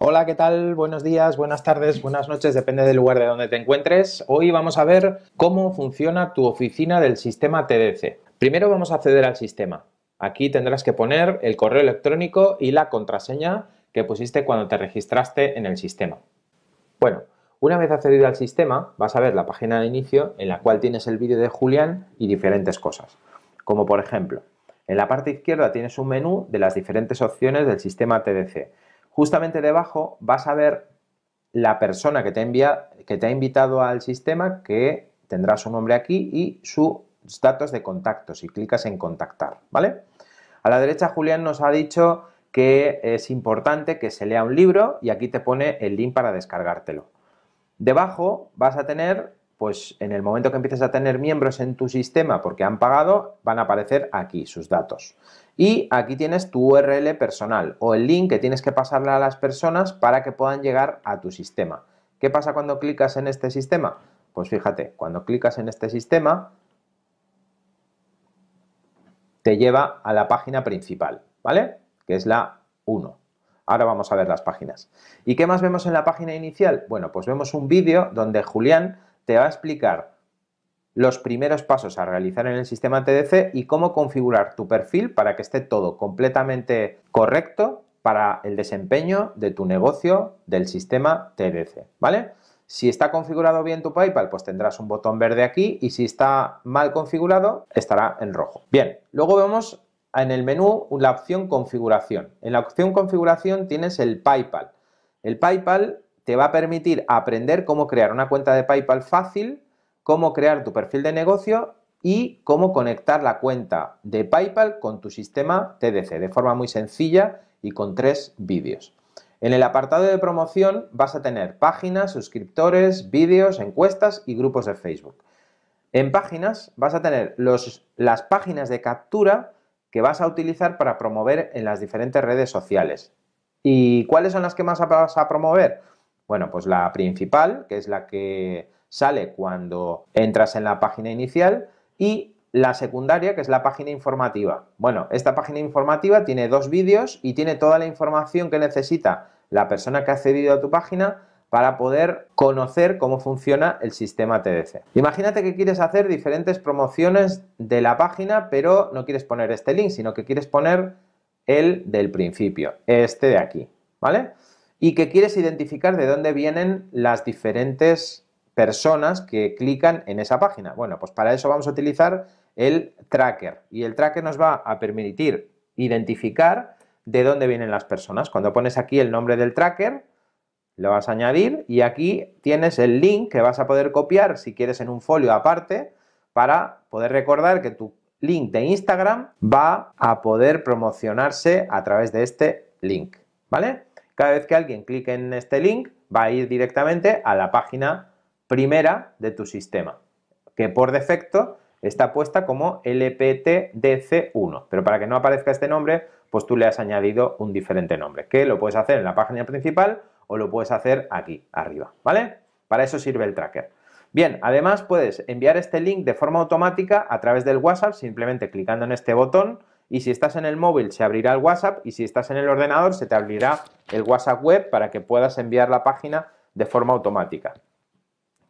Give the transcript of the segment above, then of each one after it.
Hola, ¿qué tal? Buenos días, buenas tardes, buenas noches, depende del lugar de donde te encuentres. Hoy vamos a ver cómo funciona tu oficina del sistema TDC. Primero vamos a acceder al sistema. Aquí tendrás que poner el correo electrónico y la contraseña que pusiste cuando te registraste en el sistema. Bueno, una vez accedido al sistema, vas a ver la página de inicio en la cual tienes el vídeo de Julián y diferentes cosas. Como por ejemplo, en la parte izquierda tienes un menú de las diferentes opciones del sistema TDC justamente debajo vas a ver la persona que te, envía, que te ha invitado al sistema, que tendrá su nombre aquí y sus datos de contacto, si clicas en contactar, ¿vale? A la derecha Julián nos ha dicho que es importante que se lea un libro y aquí te pone el link para descargártelo. Debajo vas a tener, pues en el momento que empieces a tener miembros en tu sistema porque han pagado, van a aparecer aquí sus datos. Y aquí tienes tu URL personal o el link que tienes que pasarle a las personas para que puedan llegar a tu sistema. ¿Qué pasa cuando clicas en este sistema? Pues fíjate, cuando clicas en este sistema te lleva a la página principal, ¿vale? Que es la 1. Ahora vamos a ver las páginas. ¿Y qué más vemos en la página inicial? Bueno, pues vemos un vídeo donde Julián te va a explicar los primeros pasos a realizar en el sistema TDC y cómo configurar tu perfil para que esté todo completamente correcto para el desempeño de tu negocio del sistema TDC, ¿vale? Si está configurado bien tu PayPal, pues tendrás un botón verde aquí y si está mal configurado, estará en rojo. Bien, luego vemos en el menú la opción configuración. En la opción configuración tienes el PayPal. El PayPal te va a permitir aprender cómo crear una cuenta de PayPal fácil cómo crear tu perfil de negocio y cómo conectar la cuenta de PayPal con tu sistema TDC de forma muy sencilla y con tres vídeos. En el apartado de promoción vas a tener páginas, suscriptores, vídeos, encuestas y grupos de Facebook. En páginas vas a tener las páginas de captura que vas a utilizar para promover en las diferentes redes sociales. ¿Y cuáles son las que más vas a promover? Bueno, pues la principal, que es la que sale cuando entras en la página inicial y la secundaria, que es la página informativa. Bueno, esta página informativa tiene dos vídeos y tiene toda la información que necesita la persona que ha accedido a tu página para poder conocer cómo funciona el sistema TDC. Imagínate que quieres hacer diferentes promociones de la página, pero no quieres poner este link, sino que quieres poner el del principio, este de aquí, ¿vale? Y que quieres identificar de dónde vienen las diferentes personas que clican en esa página. Bueno, pues para eso vamos a utilizar el tracker y el tracker nos va a permitir identificar de dónde vienen las personas. Cuando pones aquí el nombre del tracker, lo vas a añadir y aquí tienes el link que vas a poder copiar si quieres en un folio aparte para poder recordar que tu link de Instagram va a poder promocionarse a través de este link, ¿vale? Cada vez que alguien clique en este link va a ir directamente a la página primera de tu sistema, que por defecto está puesta como LPTDC1, pero para que no aparezca este nombre, pues tú le has añadido un diferente nombre, que lo puedes hacer en la página principal o lo puedes hacer aquí arriba, ¿vale? Para eso sirve el tracker. Bien, además puedes enviar este link de forma automática a través del WhatsApp, simplemente clicando en este botón y si estás en el móvil se abrirá el WhatsApp y si estás en el ordenador se te abrirá el WhatsApp web para que puedas enviar la página de forma automática.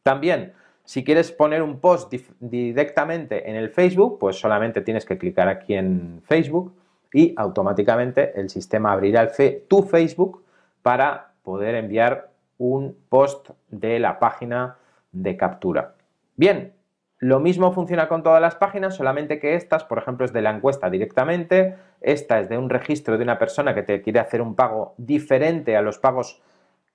También, si quieres poner un post directamente en el Facebook, pues solamente tienes que clicar aquí en Facebook y automáticamente el sistema abrirá tu Facebook para poder enviar un post de la página de captura. Bien, lo mismo funciona con todas las páginas, solamente que estas, por ejemplo, es de la encuesta directamente, esta es de un registro de una persona que te quiere hacer un pago diferente a los pagos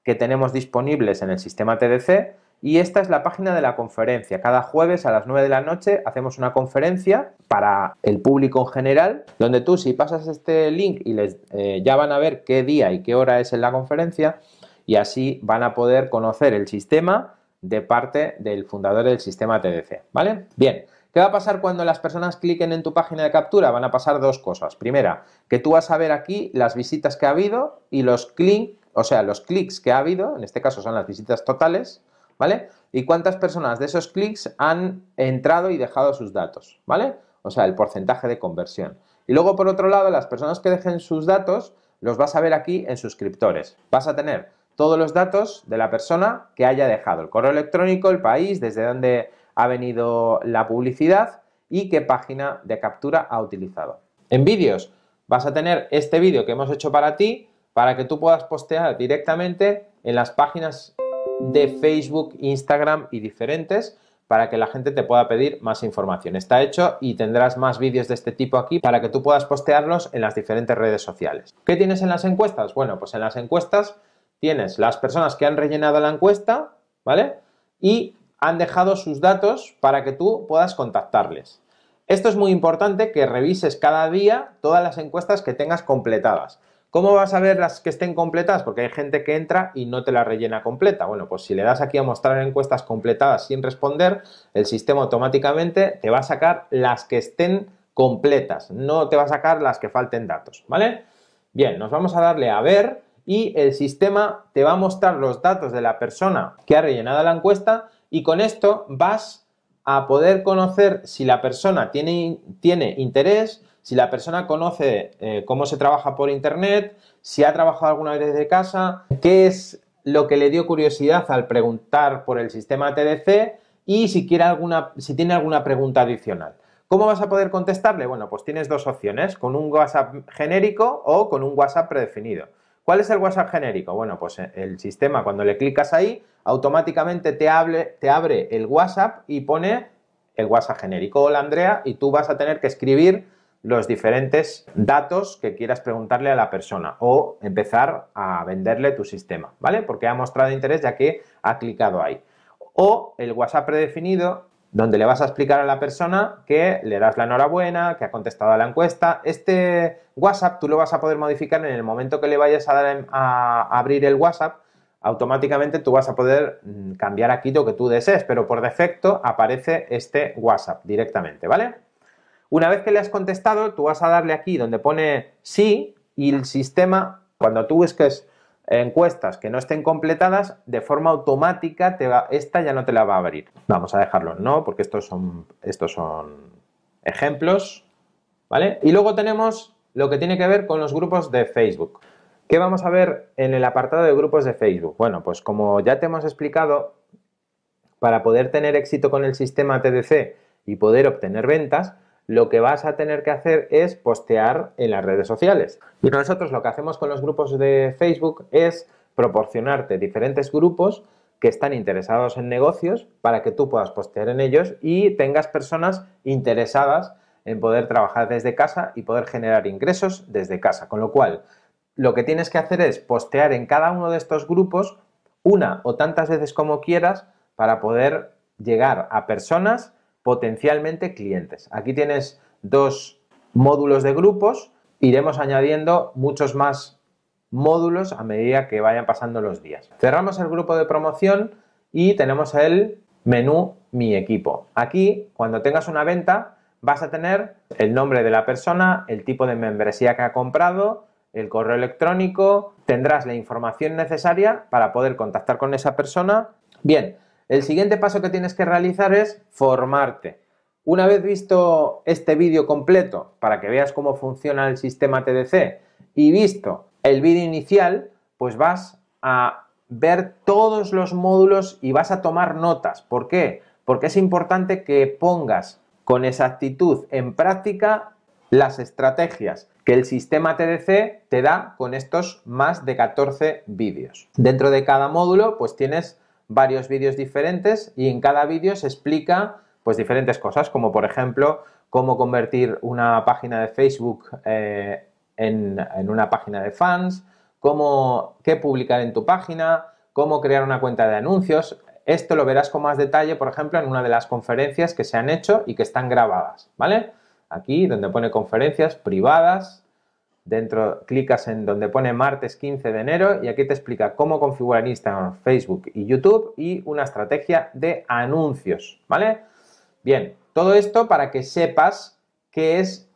que tenemos disponibles en el sistema TDC y esta es la página de la conferencia. Cada jueves a las 9 de la noche hacemos una conferencia para el público en general, donde tú si pasas este link y les, eh, ya van a ver qué día y qué hora es en la conferencia y así van a poder conocer el sistema de parte del fundador del sistema TDC. ¿Vale? Bien. ¿Qué va a pasar cuando las personas cliquen en tu página de captura? Van a pasar dos cosas. Primera, que tú vas a ver aquí las visitas que ha habido y los clics, o sea, los clics que ha habido, en este caso son las visitas totales, ¿vale? Y cuántas personas de esos clics han entrado y dejado sus datos, ¿vale? O sea, el porcentaje de conversión. Y luego, por otro lado, las personas que dejen sus datos los vas a ver aquí en suscriptores. Vas a tener todos los datos de la persona que haya dejado, el correo electrónico, el país, desde dónde ha venido la publicidad y qué página de captura ha utilizado. En vídeos vas a tener este vídeo que hemos hecho para ti, para que tú puedas postear directamente en las páginas de Facebook, Instagram y diferentes para que la gente te pueda pedir más información. Está hecho y tendrás más vídeos de este tipo aquí para que tú puedas postearlos en las diferentes redes sociales. ¿Qué tienes en las encuestas? Bueno, pues en las encuestas tienes las personas que han rellenado la encuesta, ¿vale? Y han dejado sus datos para que tú puedas contactarles. Esto es muy importante que revises cada día todas las encuestas que tengas completadas. ¿Cómo vas a ver las que estén completas? Porque hay gente que entra y no te la rellena completa. Bueno, pues si le das aquí a mostrar encuestas completadas sin responder, el sistema automáticamente te va a sacar las que estén completas, no te va a sacar las que falten datos, ¿vale? Bien, nos vamos a darle a ver y el sistema te va a mostrar los datos de la persona que ha rellenado la encuesta y con esto vas a poder conocer si la persona tiene, tiene interés, si la persona conoce eh, cómo se trabaja por Internet, si ha trabajado alguna vez desde casa, qué es lo que le dio curiosidad al preguntar por el sistema TDC y si, quiere alguna, si tiene alguna pregunta adicional. ¿Cómo vas a poder contestarle? Bueno, pues tienes dos opciones, con un WhatsApp genérico o con un WhatsApp predefinido. ¿Cuál es el WhatsApp genérico? Bueno, pues eh, el sistema cuando le clicas ahí automáticamente te, te abre el WhatsApp y pone el WhatsApp genérico. Hola Andrea, y tú vas a tener que escribir los diferentes datos que quieras preguntarle a la persona o empezar a venderle tu sistema, ¿vale? Porque ha mostrado interés ya que ha clicado ahí. O el WhatsApp predefinido, donde le vas a explicar a la persona que le das la enhorabuena, que ha contestado a la encuesta. Este WhatsApp tú lo vas a poder modificar en el momento que le vayas a, dar a abrir el WhatsApp automáticamente tú vas a poder mm, cambiar aquí lo que tú desees, pero por defecto aparece este WhatsApp directamente, ¿vale? Una vez que le has contestado, tú vas a darle aquí donde pone sí y el sistema, cuando tú busques encuestas que no estén completadas, de forma automática te esta ya no te la va a abrir. Vamos a dejarlo no, porque estos son, estos son ejemplos. ¿vale? Y luego tenemos lo que tiene que ver con los grupos de Facebook. ¿Qué vamos a ver en el apartado de grupos de Facebook? Bueno, pues como ya te hemos explicado, para poder tener éxito con el sistema TDC y poder obtener ventas, lo que vas a tener que hacer es postear en las redes sociales. Y nosotros lo que hacemos con los grupos de Facebook es proporcionarte diferentes grupos que están interesados en negocios para que tú puedas postear en ellos y tengas personas interesadas en poder trabajar desde casa y poder generar ingresos desde casa. Con lo cual, lo que tienes que hacer es postear en cada uno de estos grupos una o tantas veces como quieras para poder llegar a personas potencialmente clientes. Aquí tienes dos módulos de grupos, iremos añadiendo muchos más módulos a medida que vayan pasando los días. Cerramos el grupo de promoción y tenemos el menú Mi equipo. Aquí, cuando tengas una venta, vas a tener el nombre de la persona, el tipo de membresía que ha comprado, el correo electrónico, tendrás la información necesaria para poder contactar con esa persona. Bien, el siguiente paso que tienes que realizar es formarte. Una vez visto este vídeo completo para que veas cómo funciona el sistema TDC y visto el vídeo inicial, pues vas a ver todos los módulos y vas a tomar notas. ¿Por qué? Porque es importante que pongas con exactitud en práctica las estrategias que el sistema TDC te da con estos más de 14 vídeos. Dentro de cada módulo pues tienes varios vídeos diferentes y en cada vídeo se explica pues diferentes cosas, como por ejemplo cómo convertir una página de Facebook eh, en, en, una página de fans, cómo, qué publicar en tu página, cómo crear una cuenta de anuncios. Esto lo verás con más detalle, por ejemplo, en una de las conferencias que se han hecho y que están grabadas, ¿vale? Aquí donde pone conferencias privadas, dentro clicas en donde pone martes 15 de enero y aquí te explica cómo configurar Instagram, Facebook y YouTube y una estrategia de anuncios, ¿vale? Bien, todo esto para que sepas qué es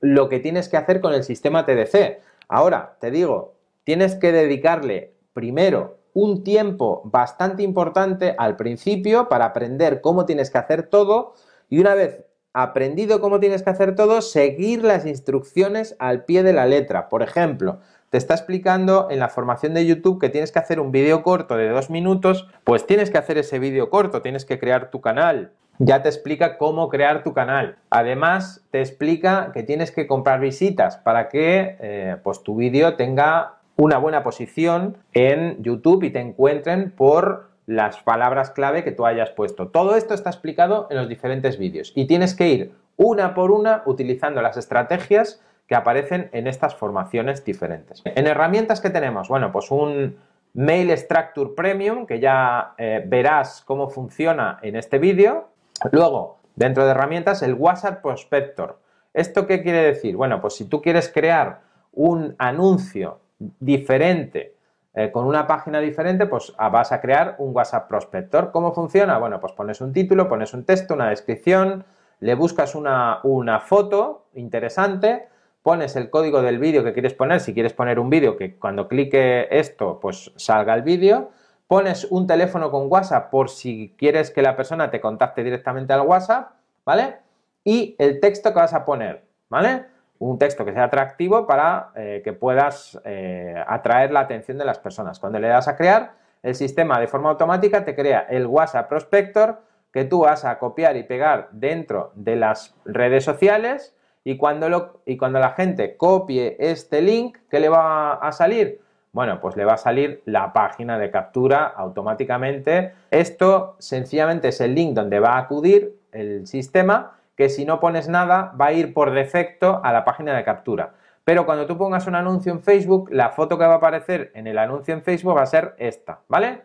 lo que tienes que hacer con el sistema TDC. Ahora, te digo, tienes que dedicarle primero un tiempo bastante importante al principio para aprender cómo tienes que hacer todo y una vez aprendido cómo tienes que hacer todo, seguir las instrucciones al pie de la letra. Por ejemplo, te está explicando en la formación de YouTube que tienes que hacer un vídeo corto de dos minutos, pues tienes que hacer ese vídeo corto, tienes que crear tu canal. Ya te explica cómo crear tu canal. Además, te explica que tienes que comprar visitas para que eh, pues tu vídeo tenga una buena posición en YouTube y te encuentren por las palabras clave que tú hayas puesto. Todo esto está explicado en los diferentes vídeos y tienes que ir una por una utilizando las estrategias que aparecen en estas formaciones diferentes. En herramientas que tenemos, bueno, pues un Mail Structure Premium, que ya eh, verás cómo funciona en este vídeo. Luego, dentro de herramientas, el WhatsApp Prospector. ¿Esto qué quiere decir? Bueno, pues si tú quieres crear un anuncio diferente eh, con una página diferente, pues ah, vas a crear un WhatsApp Prospector. ¿Cómo funciona? Bueno, pues pones un título, pones un texto, una descripción, le buscas una, una foto interesante, pones el código del vídeo que quieres poner, si quieres poner un vídeo que cuando clique esto, pues salga el vídeo, pones un teléfono con WhatsApp por si quieres que la persona te contacte directamente al WhatsApp, ¿vale? Y el texto que vas a poner, ¿vale? un texto que sea atractivo para eh, que puedas eh, atraer la atención de las personas. Cuando le das a crear, el sistema de forma automática te crea el WhatsApp Prospector que tú vas a copiar y pegar dentro de las redes sociales y cuando, lo, y cuando la gente copie este link, ¿qué le va a salir? Bueno, pues le va a salir la página de captura automáticamente. Esto sencillamente es el link donde va a acudir el sistema que si no pones nada va a ir por defecto a la página de captura. Pero cuando tú pongas un anuncio en Facebook, la foto que va a aparecer en el anuncio en Facebook va a ser esta, ¿vale?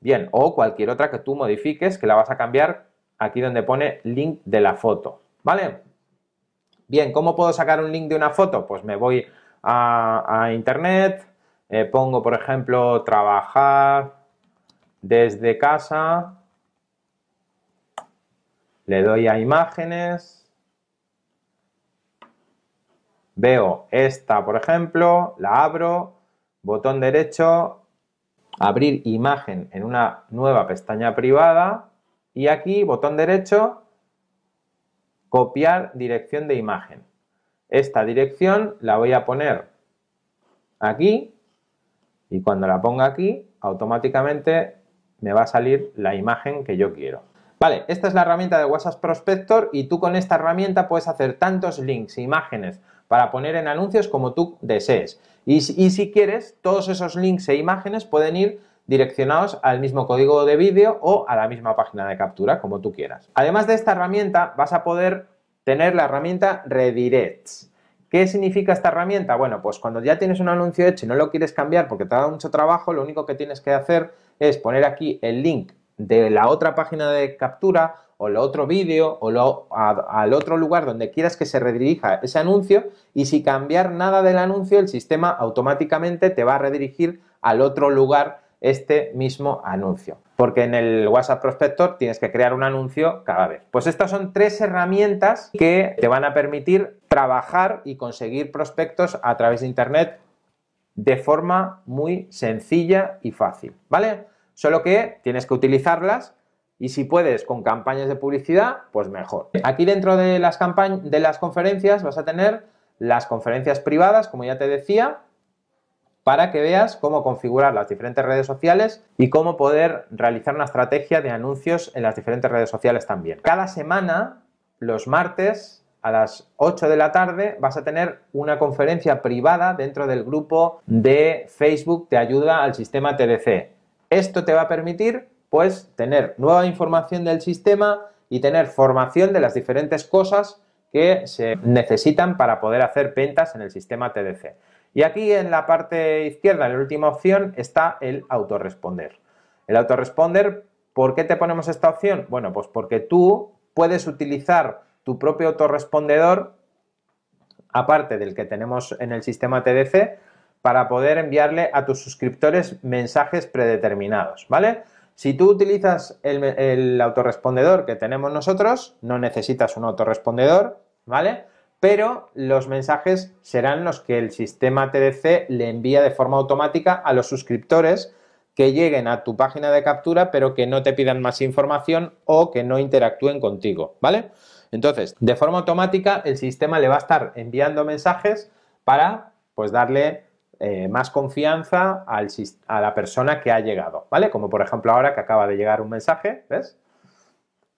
Bien, o cualquier otra que tú modifiques, que la vas a cambiar aquí donde pone link de la foto, ¿vale? Bien, ¿cómo puedo sacar un link de una foto? Pues me voy a, internet, eh, pongo por ejemplo trabajar desde casa le doy a imágenes. Veo esta, por ejemplo, la abro, botón derecho, abrir imagen en una nueva pestaña privada y aquí, botón derecho, copiar dirección de imagen. Esta dirección la voy a poner aquí y cuando la ponga aquí, automáticamente me va a salir la imagen que yo quiero. Vale, esta es la herramienta de WhatsApp Prospector y tú con esta herramienta puedes hacer tantos links, e imágenes para poner en anuncios como tú desees. Y, si quieres, todos esos links e imágenes pueden ir direccionados al mismo código de vídeo o a la misma página de captura, como tú quieras. Además de esta herramienta, vas a poder tener la herramienta Redirects. ¿Qué significa esta herramienta? Bueno, pues cuando ya tienes un anuncio hecho y no lo quieres cambiar porque te dado mucho trabajo, lo único que tienes que hacer es poner aquí el link de la otra página de captura o el otro vídeo o al otro lugar donde quieras que se redirija ese anuncio y si cambiar nada del anuncio el sistema automáticamente te va a redirigir al otro lugar este mismo anuncio. Porque en el WhatsApp Prospector tienes que crear un anuncio cada vez. Pues estas son tres herramientas que te van a permitir trabajar y conseguir prospectos a través de Internet de forma muy sencilla y fácil. ¿Vale? Solo que tienes que utilizarlas y si puedes con campañas de publicidad, pues mejor. Aquí dentro de las, de las conferencias vas a tener las conferencias privadas, como ya te decía, para que veas cómo configurar las diferentes redes sociales y cómo poder realizar una estrategia de anuncios en las diferentes redes sociales también. Cada semana, los martes, a las 8 de la tarde, vas a tener una conferencia privada dentro del grupo de Facebook Te ayuda al sistema TDC. Esto te va a permitir pues tener nueva información del sistema y tener formación de las diferentes cosas que se necesitan para poder hacer ventas en el sistema TDC. Y aquí en la parte izquierda, en la última opción, está el autorresponder. El autorresponder, ¿por qué te ponemos esta opción? Bueno, pues porque tú puedes utilizar tu propio autorrespondedor, aparte del que tenemos en el sistema TDC, para poder enviarle a tus suscriptores mensajes predeterminados, ¿vale? Si tú utilizas el, el autorrespondedor que tenemos nosotros, no necesitas un autorrespondedor, ¿vale? pero los mensajes serán los que el sistema TDC le envía de forma automática a los suscriptores que lleguen a tu página de captura pero que no te pidan más información o que no interactúen contigo, ¿vale? Entonces, de forma automática el sistema le va a estar enviando mensajes para pues darle eh, más confianza a la persona que ha llegado, ¿vale? Como por ejemplo ahora que acaba de llegar un mensaje, ¿ves?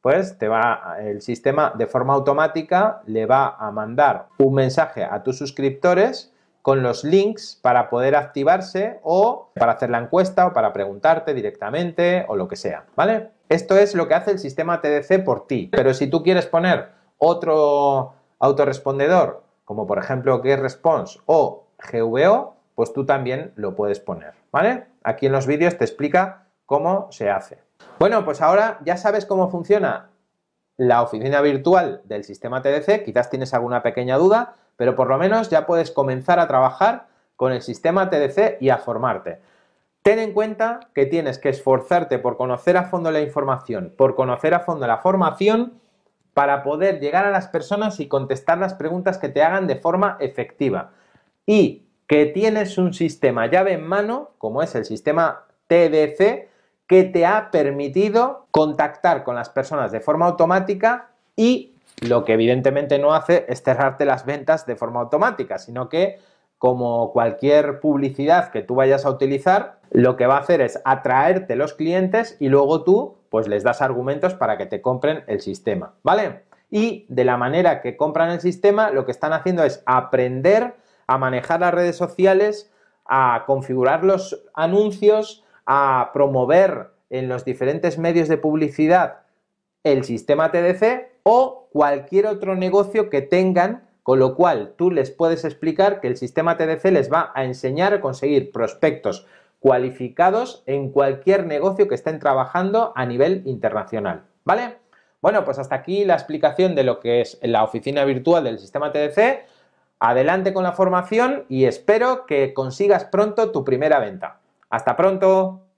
Pues te va, el sistema de forma automática le va a mandar un mensaje a tus suscriptores con los links para poder activarse o para hacer la encuesta o para preguntarte directamente o lo que sea, ¿vale? Esto es lo que hace el sistema TDC por ti, pero si tú quieres poner otro autorrespondedor, como por ejemplo GetResponse o GVO, pues tú también lo puedes poner, ¿vale? Aquí en los vídeos te explica cómo se hace. Bueno, pues ahora ya sabes cómo funciona la oficina virtual del sistema TDC, quizás tienes alguna pequeña duda, pero por lo menos ya puedes comenzar a trabajar con el sistema TDC y a formarte. Ten en cuenta que tienes que esforzarte por conocer a fondo la información, por conocer a fondo la formación, para poder llegar a las personas y contestar las preguntas que te hagan de forma efectiva. Y que tienes un sistema llave en mano, como es el sistema TDC, que te ha permitido contactar con las personas de forma automática y lo que evidentemente no hace es cerrarte las ventas de forma automática, sino que como cualquier publicidad que tú vayas a utilizar, lo que va a hacer es atraerte los clientes y luego tú pues les das argumentos para que te compren el sistema, ¿vale? Y de la manera que compran el sistema, lo que están haciendo es aprender a manejar las redes sociales, a configurar los anuncios, a promover en los diferentes medios de publicidad el sistema TDC o cualquier otro negocio que tengan, con lo cual tú les puedes explicar que el sistema TDC les va a enseñar a conseguir prospectos cualificados en cualquier negocio que estén trabajando a nivel internacional, ¿vale? Bueno, pues hasta aquí la explicación de lo que es la oficina virtual del sistema TDC. Adelante con la formación y espero que consigas pronto tu primera venta. Hasta pronto.